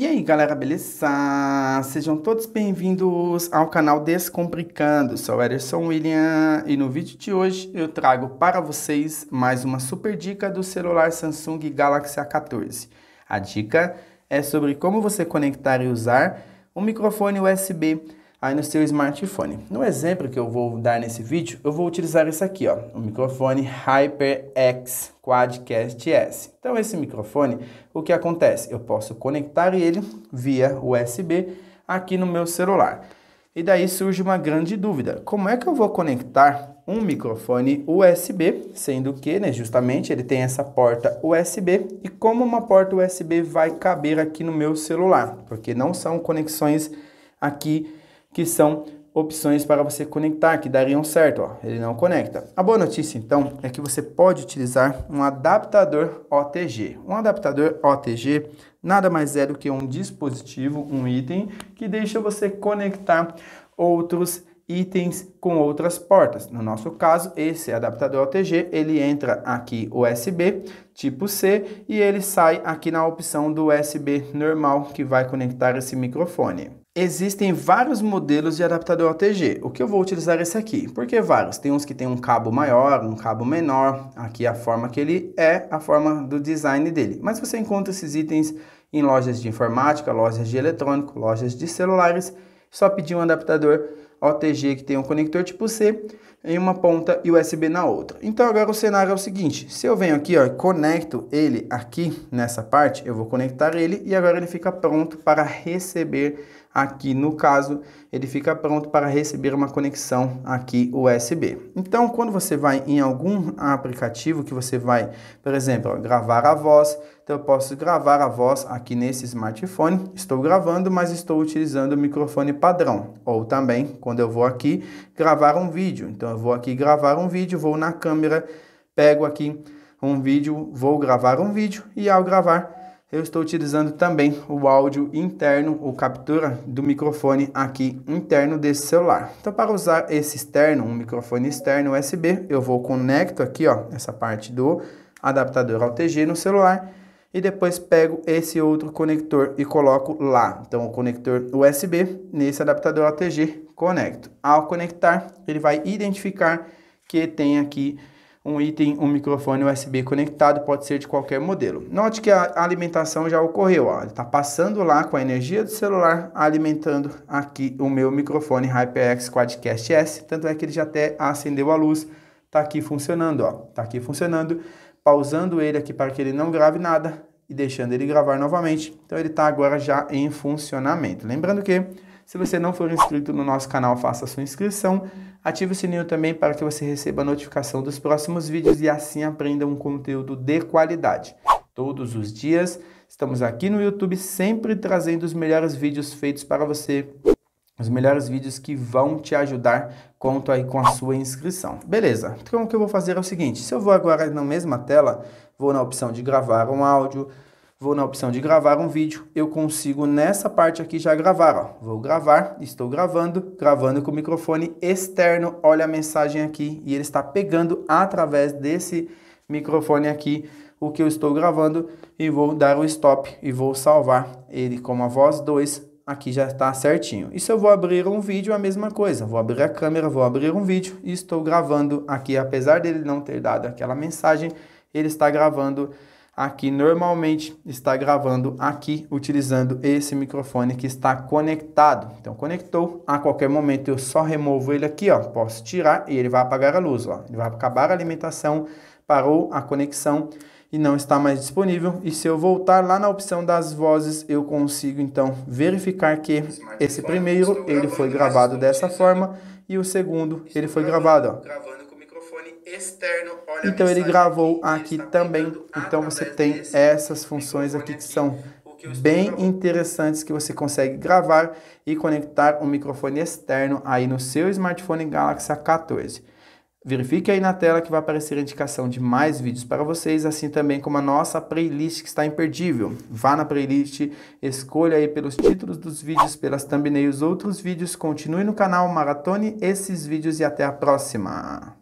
E aí galera, beleza? Sejam todos bem-vindos ao canal Descomplicando, sou Ederson William e no vídeo de hoje eu trago para vocês mais uma super dica do celular Samsung Galaxy A14. A dica é sobre como você conectar e usar um microfone USB aí no seu smartphone. No exemplo que eu vou dar nesse vídeo, eu vou utilizar esse aqui, ó, o microfone HyperX Quadcast S. Então esse microfone, o que acontece? Eu posso conectar ele via USB aqui no meu celular. E daí surge uma grande dúvida: como é que eu vou conectar um microfone USB, sendo que, né, justamente ele tem essa porta USB e como uma porta USB vai caber aqui no meu celular, porque não são conexões aqui que são opções para você conectar, que dariam certo, ó. ele não conecta. A boa notícia, então, é que você pode utilizar um adaptador OTG. Um adaptador OTG nada mais é do que um dispositivo, um item, que deixa você conectar outros itens com outras portas. No nosso caso, esse adaptador OTG, ele entra aqui USB tipo C e ele sai aqui na opção do USB normal que vai conectar esse microfone. Existem vários modelos de adaptador ATG. O que eu vou utilizar é esse aqui? Porque vários. Tem uns que tem um cabo maior, um cabo menor. Aqui a forma que ele é, a forma do design dele. Mas você encontra esses itens em lojas de informática, lojas de eletrônico, lojas de celulares. Só pedir um adaptador OTG que tem um conector tipo C em uma ponta e USB na outra. Então agora o cenário é o seguinte, se eu venho aqui ó, conecto ele aqui nessa parte, eu vou conectar ele e agora ele fica pronto para receber aqui no caso, ele fica pronto para receber uma conexão aqui USB. Então quando você vai em algum aplicativo que você vai, por exemplo, ó, gravar a voz, então eu posso gravar a voz aqui nesse smartphone, estou gravando, mas estou utilizando o microfone padrão, ou também quando eu vou aqui gravar um vídeo, então eu vou aqui gravar um vídeo, vou na câmera, pego aqui um vídeo, vou gravar um vídeo e ao gravar eu estou utilizando também o áudio interno ou captura do microfone aqui interno desse celular. Então para usar esse externo, um microfone externo USB, eu vou conecto aqui, ó, essa parte do adaptador OTG TG no celular e depois pego esse outro conector e coloco lá. Então o conector USB nesse adaptador ATG conecto. Ao conectar, ele vai identificar que tem aqui um item, um microfone USB conectado, pode ser de qualquer modelo. Note que a alimentação já ocorreu, ó, ele está passando lá com a energia do celular, alimentando aqui o meu microfone HyperX Quadcast S, tanto é que ele já até acendeu a luz, está aqui funcionando, está aqui funcionando, pausando ele aqui para que ele não grave nada e deixando ele gravar novamente, então ele está agora já em funcionamento. Lembrando que se você não for inscrito no nosso canal, faça sua inscrição. Ative o sininho também para que você receba a notificação dos próximos vídeos e assim aprenda um conteúdo de qualidade. Todos os dias estamos aqui no YouTube sempre trazendo os melhores vídeos feitos para você os melhores vídeos que vão te ajudar conto aí com a sua inscrição. Beleza, então o que eu vou fazer é o seguinte, se eu vou agora na mesma tela, vou na opção de gravar um áudio, Vou na opção de gravar um vídeo, eu consigo nessa parte aqui já gravar, ó. Vou gravar, estou gravando, gravando com o microfone externo, olha a mensagem aqui e ele está pegando através desse microfone aqui o que eu estou gravando e vou dar o stop e vou salvar ele como a voz 2 aqui já está certinho. E se eu vou abrir um vídeo, a mesma coisa. Vou abrir a câmera, vou abrir um vídeo e estou gravando aqui. Apesar dele não ter dado aquela mensagem, ele está gravando aqui normalmente está gravando aqui utilizando esse microfone que está conectado. Então conectou, a qualquer momento eu só removo ele aqui, ó, posso tirar e ele vai apagar a luz, ó. Ele vai acabar a alimentação, parou a conexão e não está mais disponível. E se eu voltar lá na opção das vozes, eu consigo então verificar que esse primeiro ele foi gravado dessa forma e o segundo ele foi gravado, ó externo olha Então ele gravou aqui, também. Então você tem essas funções aqui que são bem interessantes que você consegue gravar e conectar um microfone externo aí no seu smartphone Galaxy A14. Verifique aí na tela que vai aparecer a indicação de mais vídeos para vocês, assim também como a nossa playlist que está imperdível. Vá na playlist, escolha aí pelos títulos dos vídeos, pelas thumbnails, outros vídeos, continue no canal, maratone esses vídeos e até a próxima!